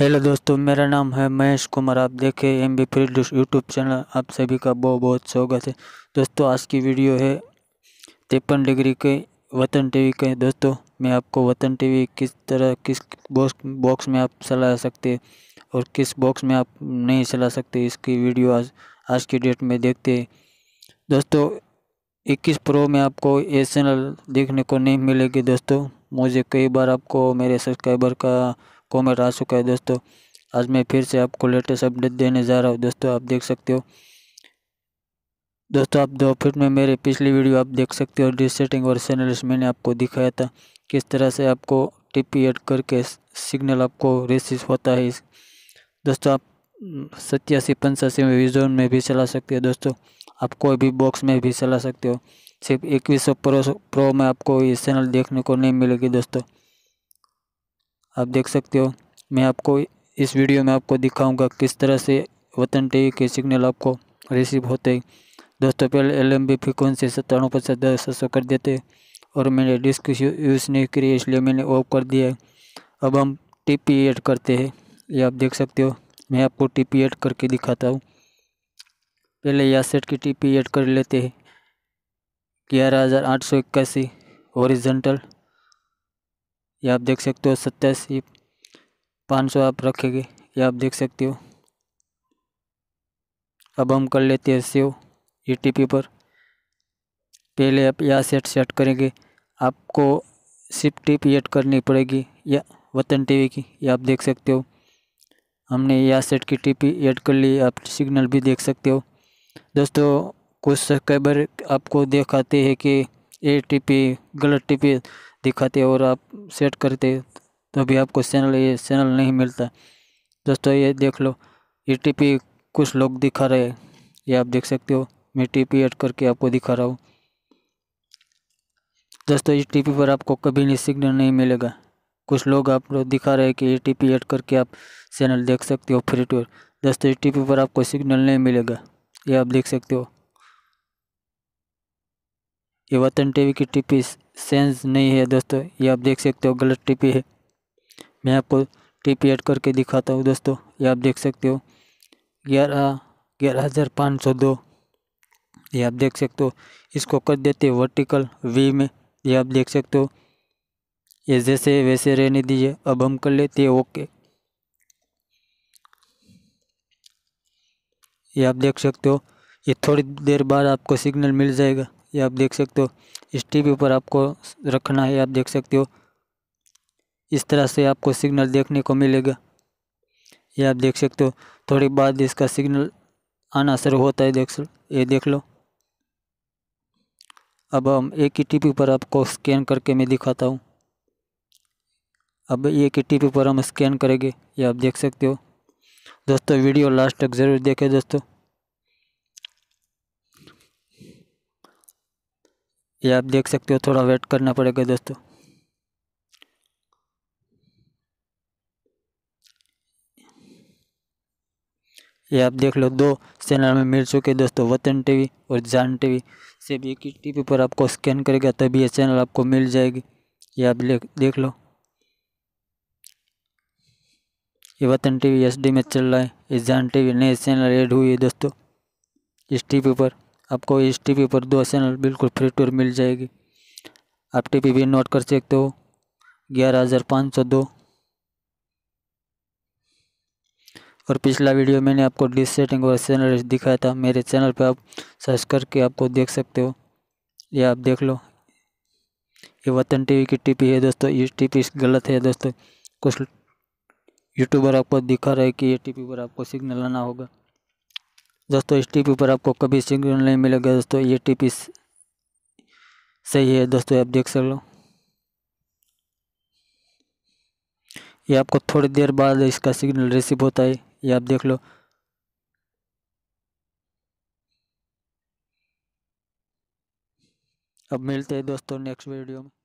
hello दोस्तों मेरा नाम है महेश कुमार आप देखें M B free YouTube channel आप सभी का बहुत बहुत स्वागत है दोस्तों आज की वीडियो है तिरपन डिग्री के वतन टीवी के दोस्तों मैं आपको वतन टीवी किस तरह किस बॉक्स बॉक्स में आप चला सकते हैं और किस बॉक्स में आप नहीं चला सकते इसकी वीडियो आज आज की डेट में देखते हैं दोस्तों इक्कीस प्रो में आपको ये चैनल देखने को नहीं मिलेगी दोस्तों मुझे कई बार आपको मेरे सब्सक्राइबर का कॉमेंट आ चुका है दोस्तों आज मैं फिर से आपको लेटेस्ट अपडेट देने जा रहा हूँ दोस्तों आप देख सकते हो दोस्तों आप दो फिट में मेरे पिछली वीडियो आप देख सकते हो रीसेटिंग और सिग्नल्स मैंने आपको दिखाया था किस तरह से आपको टीपी एड करके सिग्नल आपको रिसीव होता है दोस्तों आप सत्यासी पंचासी में विजोन में भी चला सकते हो दोस्तों आप कोई भी बॉक्स में भी चला सकते हो सिर्फ इक्कीस प्रो प्रो में आपको ये चैनल देखने को नहीं मिलेगी दोस्तों आप देख सकते हो मैं आपको इस वीडियो में आपको दिखाऊंगा किस तरह से वतन टी के सिग्नल आपको रिसीव होते दोस्तों पहले एल एम बी फ्रिक्वेंसी सत्तानवे पचास दस सौ कर देते और मैंने डिस्क यूज़ नहीं करी इसलिए मैंने ऑफ कर दिया है अब हम टी पी एड करते हैं ये आप देख सकते हो मैं आपको टी पी एड करके दिखाता हूँ पहले या सेट की टी पी एड कर लेते हैं ग्यारह हज़ार आठ सौ इक्यासी ओरिजेंटल या आप देख सकते हो सत्ताईस पाँच सौ आप रखेंगे या आप देख सकते हो अब हम कर लेते हैं सेव ई पर पहले आप यह सेट सेट करेंगे आपको सिप टी पी एड करनी पड़ेगी या वतन टीवी की यह आप देख सकते हो हमने यह सेट की टीपी ऐड कर ली आप सिग्नल भी देख सकते हो दोस्तों कुछ सब्सक्राइबर आपको देखाते हैं कि ए पी गलत पी दिखाते और आप सेट करते तो भी आपको चैनल ये चैनल नहीं मिलता दोस्तों ये देख लो ए टी कुछ लोग दिखा रहे हैं ये आप देख सकते हो मैं टी पी ऐड करके आपको दिखा रहा हूँ दोस्तों इस टी पी पर आपको कभी नहीं सिग्नल नहीं मिलेगा कुछ लोग आप लोग दिखा रहे हैं कि ए टी पी ऐड करके आप चैनल देख सकते हो फ्री टूर दोस्तों इस टी पी पर आपको सिग्नल नहीं मिलेगा ये आप देख सकते हो ये वतन की टिप्पी सेंस नहीं है दोस्तों ये आप देख सकते हो गलत टिपी है मैं आपको टिप्पी ऐड करके दिखाता हूँ दोस्तों ये आप देख सकते हो ग्यारह ग्यारह हज़ार पाँच सौ दो ये आप देख सकते हो इसको कर देते हैं वर्टिकल वी में ये आप देख सकते हो ये जैसे वैसे रहने दीजिए अब हम कर लेते हैं ओके ये आप देख सकते हो ये थोड़ी देर बाद आपको सिग्नल मिल जाएगा ये आप देख सकते हो इस टी वी पर आपको रखना है आप देख सकते हो इस तरह से आपको सिग्नल देखने को मिलेगा ये आप देख सकते हो थोड़ी बाद इसका सिग्नल आना शुरू होता है देख सो ये देख लो अब हम एक ही टीपी पर आपको स्कैन करके मैं दिखाता हूँ अब एक ही टीपी पर हम स्कैन करेंगे ये आप देख सकते हो दोस्तों वीडियो लास्ट तक ज़रूर देखें दोस्तों ये आप देख सकते हो थोड़ा वेट करना पड़ेगा दोस्तों ये आप देख लो दो चैनल में मिल चुके दोस्तों वतन टीवी और जान टीवी से भी एक ही टीवी पर आपको स्कैन करेगा तभी ये चैनल आपको मिल जाएगी ये आप देख लो ये वतन टीवी एसडी में चल रहा है ये जान टीवी नए चैनल ऐड हुई है दोस्तों इस टीवी पर आपको इस टीवी पर दो चैनल बिल्कुल फ्री टूर मिल जाएगी आप टीवी भी नोट कर सकते हो ग्यारह हज़ार पाँच सौ दो और पिछला वीडियो मैंने आपको डिश सेटिंग और चैनल दिखाया था मेरे चैनल पर आप सर्च करके आपको देख सकते हो या आप देख लो ये वतन टीवी की टीपी है दोस्तों ये टीपी गलत है दोस्तों कुछ यूट्यूबर आपको दिखा रहा है कि ये टीपी पर आपको सिग्नल आना होगा दोस्तों इस टीपी पर आपको कभी सिग्नल नहीं मिलेगा दोस्तों ये टीपी सही है दोस्तों आप देख सक लो ये आपको थोड़ी देर बाद इसका सिग्नल रिसीव होता है ये आप देख लो अब मिलते हैं दोस्तों नेक्स्ट वीडियो में